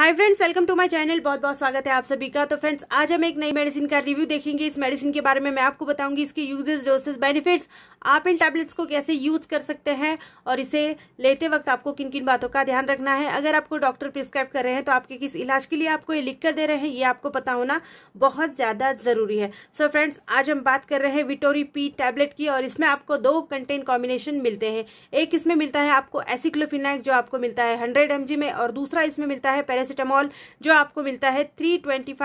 hi friends welcome to my channel बहुत बहुत स्वागत है आप सभी का तो फ्रेंड्स आज हम एक नई मेडिसिन का रिव्यू देखेंगे इस मेडिसिन के बारे में मैं आपको बताऊंगी इसके यूजेस डोसेस बेनिफिट्स आप इन टैबलेट्स को कैसे यूज कर सकते हैं और इसे लेते वक्त आपको किन किन बातों का ध्यान रखना है अगर आपको डॉक्टर प्रिस्क्राइब कर रहे हैं तो आपके किस इलाज के लिए आपको ये लिख कर दे रहे हैं ये आपको पता होना बहुत ज़्यादा ज़रूरी है सो so फ्रेंड्स आज हम बात कर रहे हैं विटोरी पी टैबलेट की और इसमें आपको दो कंटेन कॉम्बिनेशन मिलते हैं एक इसमें मिलता है आपको एसिक्लोफिनाइक जो आपको मिलता है हंड्रेड एम में और दूसरा इसमें मिलता है पैरास पैरासीटामॉल जो आपको मिलता है थ्री ट्वेंटी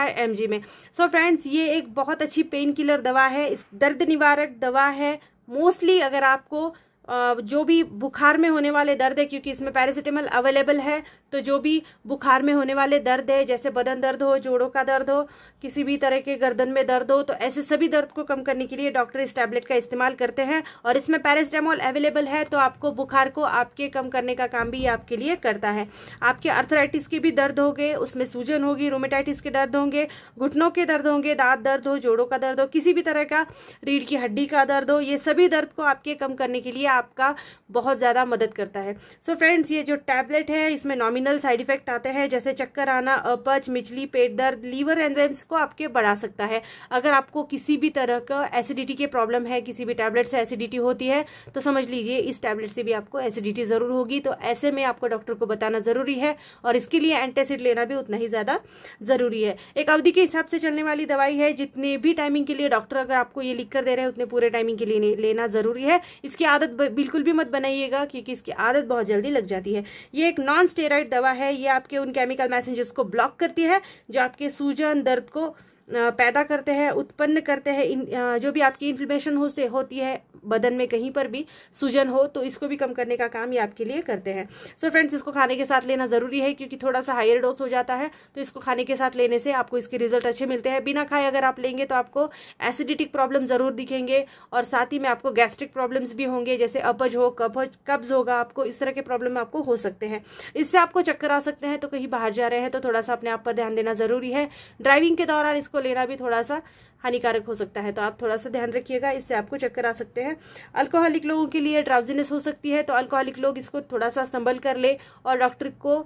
में सो so फ्रेंड्स ये एक बहुत अच्छी पेन किलर दवा है इस दर्द निवारक दवा है मोस्टली अगर आपको जो भी बुखार में होने वाले दर्द है क्योंकि इसमें पैरासिटामल अवेलेबल है तो जो भी बुखार में होने वाले दर्द है जैसे बदन दर्द हो जोड़ों का दर्द हो किसी भी तरह के गर्दन में दर्द हो तो ऐसे सभी दर्द को कम करने के लिए डॉक्टर इस टैबलेट का इस्तेमाल करते हैं और इसमें पैरासिटामॉल अवेलेबल है तो आपको बुखार को आपके कम करने का काम भी आपके लिए करता है आपके अर्थराइटिस के भी दर्द हो गए उसमें सूजन होगी रोमेटाइटिस के दर्द होंगे घुटनों के दर्द होंगे दाँत दर्द हो जोड़ों का दर्द हो किसी भी तरह का रीढ़ की हड्डी का दर्द हो ये सभी दर्द को आपके कम करने के लिए आपका बहुत ज़्यादा मदद करता है सो so फ्रेंड्स ये जो टैबलेट है इसमें नॉमिनल साइड इफेक्ट आते हैं जैसे चक्कर आना अपच मिचली पेट दर्द लीवर एंजाइम्स को आपके बढ़ा सकता है अगर आपको किसी भी तरह का एसिडिटी के प्रॉब्लम है किसी भी टैबलेट से एसिडिटी होती है तो समझ लीजिए इस टैबलेट से भी आपको एसिडिटी ज़रूर होगी तो ऐसे में आपको डॉक्टर को बताना ज़रूरी है और इसके लिए एंटेसिड लेना भी उतना ही ज़्यादा ज़रूरी है एक अवधि के हिसाब से चलने वाली दवाई है जितने भी टाइमिंग के लिए डॉक्टर अगर आपको ये लिख कर दे रहे हैं उतने पूरे टाइमिंग के लिए लेना ज़रूरी है इसकी आदत बिल्कुल भी मत बनाइएगा क्योंकि इसकी आदत बहुत जल्दी लग जाती है ये एक नॉन स्टेराइड दवा है ये आपके उन केमिकल मैसेंजर्स को ब्लॉक करती है जो आपके सूजन दर्द को पैदा करते हैं उत्पन्न करते हैं जो भी आपकी इन्फ्लेमेशन होते होती है बदन में कहीं पर भी सूजन हो तो इसको भी कम करने का काम ये आपके लिए करते हैं सो so फ्रेंड्स इसको खाने के साथ लेना ज़रूरी है क्योंकि थोड़ा सा हायर डोज हो जाता है तो इसको खाने के साथ लेने से आपको इसके रिजल्ट अच्छे मिलते हैं बिना खाए अगर आप लेंगे तो आपको एसिडिटिक प्रॉब्लम ज़रूर दिखेंगे और साथ ही में आपको गैस्ट्रिक प्रॉब्लम्स भी होंगे जैसे अपज हो कपज कब्ज होगा आपको इस तरह के प्रॉब्लम आपको हो सकते हैं इससे आपको चक्कर आ सकते हैं तो कहीं बाहर जा रहे हैं तो थोड़ा सा अपने आप पर ध्यान देना ज़रूरी है ड्राइविंग के दौरान इसको को लेना भी थोड़ा सा हानिकारक हो सकता है तो आप थोड़ा सा ध्यान रखिएगा इससे आपको चक्कर आ सकते हैं अल्कोहलिक लोगों के लिए ड्राउजीनेस हो सकती है तो अल्कोहलिक लोग इसको थोड़ा सा संभल कर ले और डॉक्टर को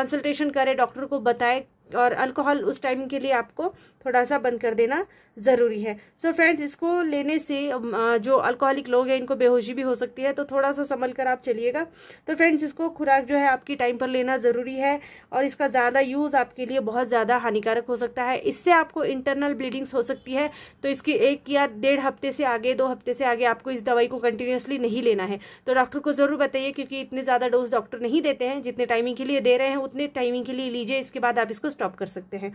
कंसल्टेशन करें डॉक्टर को बताए और अल्कोहल उस टाइम के लिए आपको थोड़ा सा बंद कर देना ज़रूरी है सो so फ्रेंड्स इसको लेने से जो अल्कोहलिक लोग हैं इनको बेहोशी भी हो सकती है तो थोड़ा सा संभल कर आप चलिएगा तो फ्रेंड्स इसको खुराक जो है आपकी टाइम पर लेना ज़रूरी है और इसका ज़्यादा यूज़ आपके लिए बहुत ज़्यादा हानिकारक हो सकता है इससे आपको इंटरनल ब्लीडिंग्स हो सकती है तो इसकी एक या डेढ़ हफ्ते से आगे दो हफ्ते से आगे आपको इस दवाई को कंटिन्यूसली नहीं लेना है तो डॉक्टर को ज़रूर बताइए क्योंकि इतने ज़्यादा डोज डॉक्टर नहीं देते हैं जितने टाइमिंग के लिए दे रहे हैं उतने टाइमिंग के लिए लीजिए इसके बाद आप इसको स्टॉप कर सकते हैं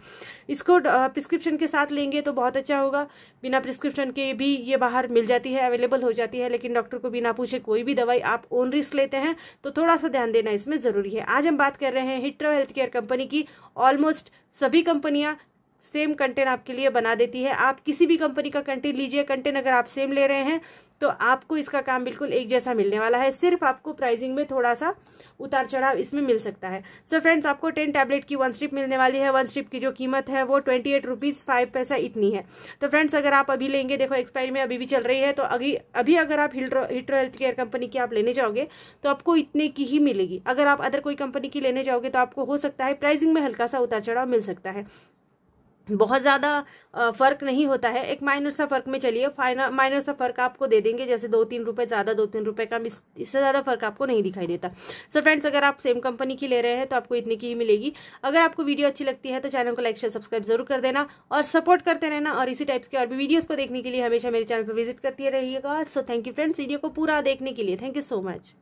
इसको प्रिस्क्रिप्शन के साथ लेंगे तो बहुत अच्छा होगा बिना प्रिस्क्रिप्शन के भी ये बाहर मिल जाती है अवेलेबल हो जाती है लेकिन डॉक्टर को बिना पूछे कोई भी दवाई आप ओन रिस्क लेते हैं तो थोड़ा सा ध्यान देना इसमें ज़रूरी है आज हम बात कर रहे हैं हिट्रो हेल्थ केयर कंपनी की ऑलमोस्ट सभी कंपनियां सेम कंटेंट आपके लिए बना देती है आप किसी भी कंपनी का कंटेंट लीजिए कंटेन अगर आप सेम ले रहे हैं तो आपको इसका काम बिल्कुल एक जैसा मिलने वाला है सिर्फ आपको प्राइसिंग में थोड़ा सा उतार चढ़ाव इसमें मिल सकता है सो so फ्रेंड्स आपको टेन टैबलेट की वन स्ट्रिप मिलने वाली है वन स्ट्रिप की जो कीमत है वो ट्वेंटी एट रुपीज़ फाइव पैसा इतनी है तो फ्रेंड्स अगर आप अभी लेंगे देखो एक्सपायरी में अभी भी चल रही है तो अभी अभी अगर आप हिल्ट्रो हिट्रो हेल्थ केयर कंपनी की आप लेने जाओगे तो आपको इतने की ही मिलेगी अगर आप अदर कोई कंपनी की लेने जाओगे तो आपको हो सकता है प्राइसिंग में हल्का सा उतार चढ़ाव मिल सकता है बहुत ज़्यादा फर्क नहीं होता है एक माइनर सा फर्क में चलिए माइनर सा फर्क आपको दे देंगे जैसे दो तीन रुपए ज़्यादा दो तीन रुपए कम इससे ज़्यादा फर्क आपको नहीं दिखाई देता सो so फ्रेंड्स अगर आप सेम कंपनी की ले रहे हैं तो आपको इतने की ही मिलेगी अगर आपको वीडियो अच्छी लगती है तो चैनल को लाइक शेयर सब्सक्राइब जरूर कर देना और सपोर्ट करते रहना और इसी टाइप्स के और भी वीडियोज़ को देखने के लिए हमेशा मेरे चैनल पर विजिट करती रहिएगा so thank you friends video को पूरा देखने के लिए थैंक यू सो मच